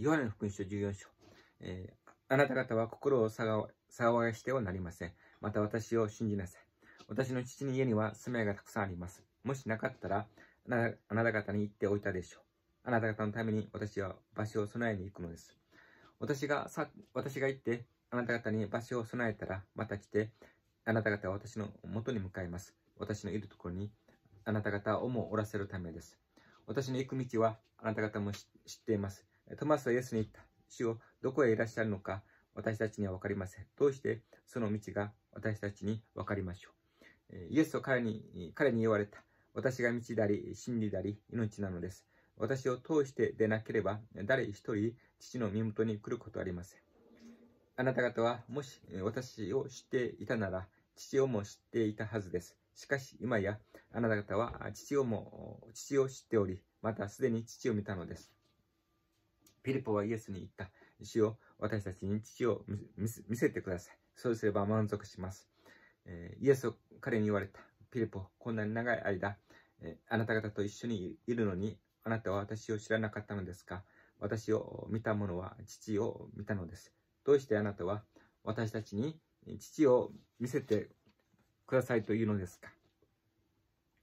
ヨハネの福音書14章、えー、あなた方は心を騒がしてはなりません。また私を信じなさい。私の父の家には住めがたくさんあります。もしなかったら、あなた方に言っておいたでしょう。あなた方のために私は場所を備えに行くのです。私がさ私が行って、あなた方に場所を備えたら、また来て、あなた方は私の元に向かいます。私のいるところに、あなた方をもおらせるためです。私の行く道は、あなた方も知っています。トマスはイエスに言った。主をどこへいらっしゃるのか私たちには分かりません。どうしてその道が私たちに分かりましょう。イエスと彼に彼に言われた。私が道であり、真理であり、命なのです。私を通してでなければ、誰一人父の身元に来ることはありません。あなた方は、もし私を知っていたなら、父をも知っていたはずです。しかし、今や、あなた方は父をも、父を知っており、またすでに父を見たのです。ピリポはイエスに言った。主を私たちに父を見せてください。そうすれば満足します。えイエスを彼に言われた。ピリポ、こんなに長い間、えあなた方と一緒にいるのに、あなたは私を知らなかったのですか私を見た者は父を見たのです。どうしてあなたは私たちに父を見せてくださいというのですか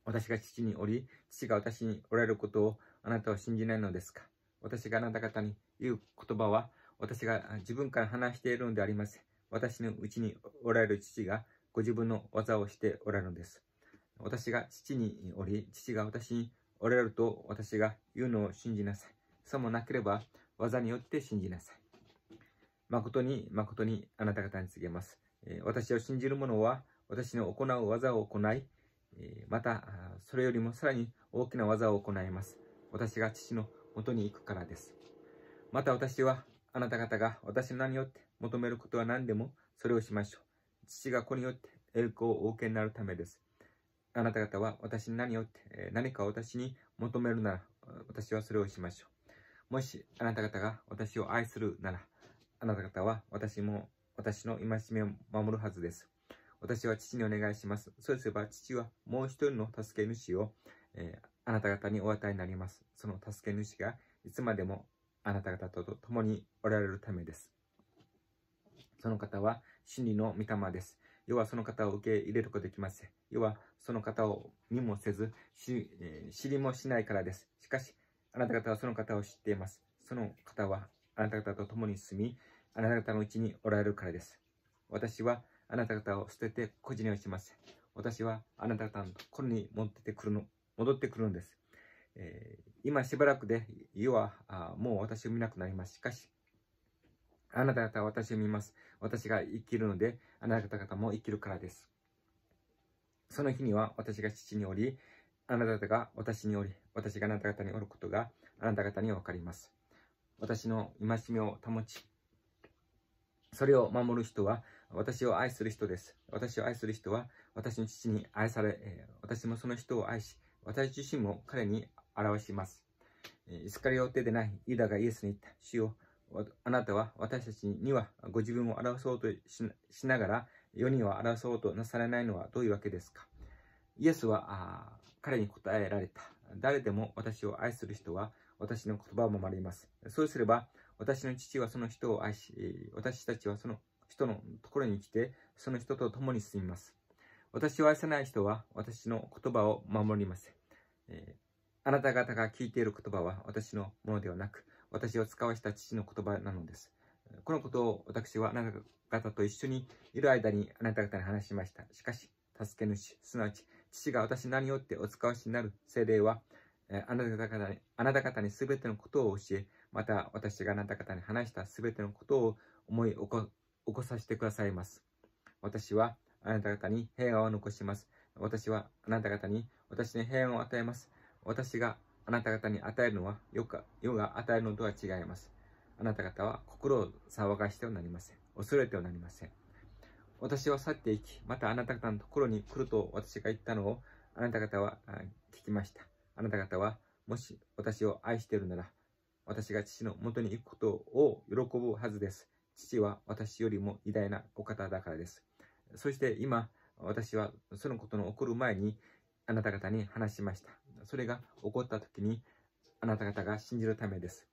私が父におり、父が私におられることをあなたは信じないのですか私があなた方に言う言葉は、私が自分から話しているのであります。私のうちにおられる父が、ご自分の技をしておられるのです。私が父におり、父が私におられると私が言うのを信じなさい。さもなければ、技によって信じなさい。誠に誠にあなた方に告げます。私を信じる者は、私の行う技を行い、また、それよりもさらに大きな技を行います。私が父の元に行くからです。また私は、あなた方が私の名によって求めることは何でもそれをしましょう。父が子によって栄光をお受けになるためです。あなた方は私に何よって何か私に求めるなら、私はそれをしましょう。もしあなた方が私を愛するなら、あなた方は私も私の戒めを守るはずです。私は父にお願いします。そうすれば父はもう一人の助け主を、えーあなた方にお与えになります。その助け主がいつまでもあなた方と共におられるためです。その方は真理の御霊です。要はその方を受け入れることできません。要はその方を見もせず、しえー、知りもしないからです。しかし、あなた方はその方を知っています。その方はあなた方と共に住み、あなた方のうちにおられるからです。私はあなた方を捨てて小じねをします。私はあなた方のところに持っててくるの戻ってくるんです。えー、今しばらくで、世はあもう私を見なくなります。しかし、あなた方は私を見ます。私が生きるので、あなた方も生きるからです。その日には私が父におり、あなた方が私におり、私があなた方におることがあなた方にわかります。私の戒めを保ち、それを守る人は私を愛する人です。私を愛する人は私の父に愛され、私もその人を愛し、私自身も彼に表します。イスカリオテでないユダがイエスに言った。主よ、あなたは私たちにはご自分を表そうとしながら、世には表そうとなされないのはどういうわけですかイエスは彼に答えられた。誰でも私を愛する人は私の言葉を守ります。そうすれば、私の父はその人を愛し、私たちはその人のところに来て、その人と共に住みます。私を愛せない人は私の言葉を守りません。えー、あなた方が聞いている言葉は私のものではなく、私を使わした父の言葉なのです。このことを私はあなた方と一緒にいる間にあなた方に話しました。しかし、助け主、すなわち父が私何よってお使わしになる精霊は、あなた方に、あなた方に全てのことを教え、また私があなた方に話した全てのことを思い起こ起こさせてくださいます。私はあなた方に平和を残します。私はあなた方に私に平和を与えます。私があなた方に与えるのは世く世が与えるのとは違います。あなた方は心を騒がしてはなりません。恐れてはなりません。私は去っていき、またあなた方のところに来ると私が言ったのをあなた方は聞きました。あなた方はもし私を愛しているなら、私が父の元に行くことを喜ぶはずです。父は私よりも偉大なお方だからです。そして今、私はそのことの起こる前にあなた方に話しました。それが起こった時にあなた方が信じるためです。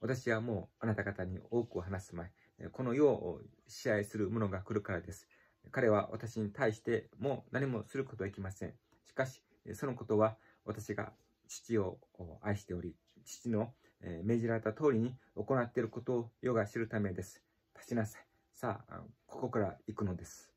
私はもうあなた方に多く話す前、この世を支配する者が来るからです。彼は私に対してもう何もすることはできません。しかし、そのことは私が父を愛しており、父の命じられた通りに行っていることを世が知るためです。立ちなさい。さあ、ここから行くのです。